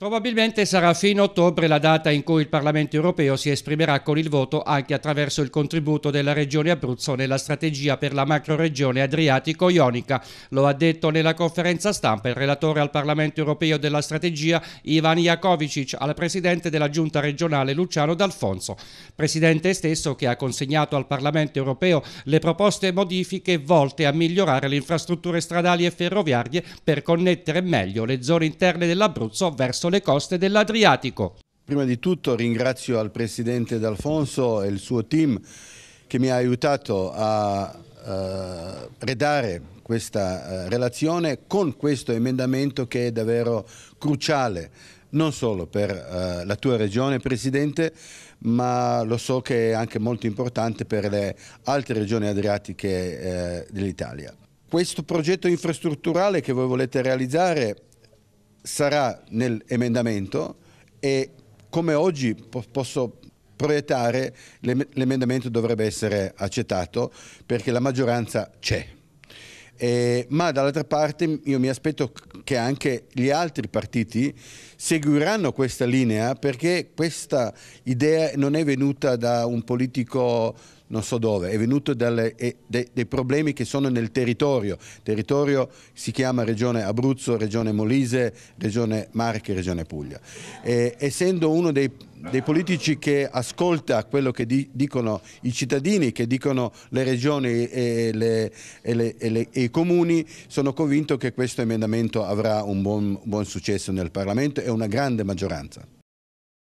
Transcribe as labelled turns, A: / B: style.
A: Probabilmente sarà fino a ottobre la data in cui il Parlamento europeo si esprimerà con il voto anche attraverso il contributo della Regione Abruzzo nella strategia per la macroregione Adriatico-Ionica. Lo ha detto nella conferenza stampa il relatore al Parlamento europeo della strategia Ivan Jakovicic al presidente della giunta regionale Luciano D'Alfonso, presidente stesso che ha consegnato al Parlamento europeo le proposte e modifiche volte a migliorare le infrastrutture stradali e ferroviarie per connettere meglio le zone interne dell'Abruzzo verso le coste dell'Adriatico.
B: Prima di tutto ringrazio al Presidente D'Alfonso e il suo team che mi ha aiutato a eh, redare questa eh, relazione con questo emendamento che è davvero cruciale non solo per eh, la tua regione Presidente, ma lo so che è anche molto importante per le altre regioni adriatiche eh, dell'Italia. Questo progetto infrastrutturale che voi volete realizzare sarà nell'emendamento e come oggi posso proiettare l'emendamento dovrebbe essere accettato perché la maggioranza c'è. Eh, ma dall'altra parte io mi aspetto che anche gli altri partiti seguiranno questa linea perché questa idea non è venuta da un politico non so dove, è venuto dalle, eh, de, dei problemi che sono nel territorio. Territorio si chiama Regione Abruzzo, Regione Molise, Regione Marche, Regione Puglia. E, essendo uno dei, dei, politici che ascolta quello che di, dicono i cittadini, che dicono le regioni e, le, e, le, e, le, e, i comuni, sono convinto che questo emendamento avrà un buon, buon successo nel Parlamento e una grande maggioranza.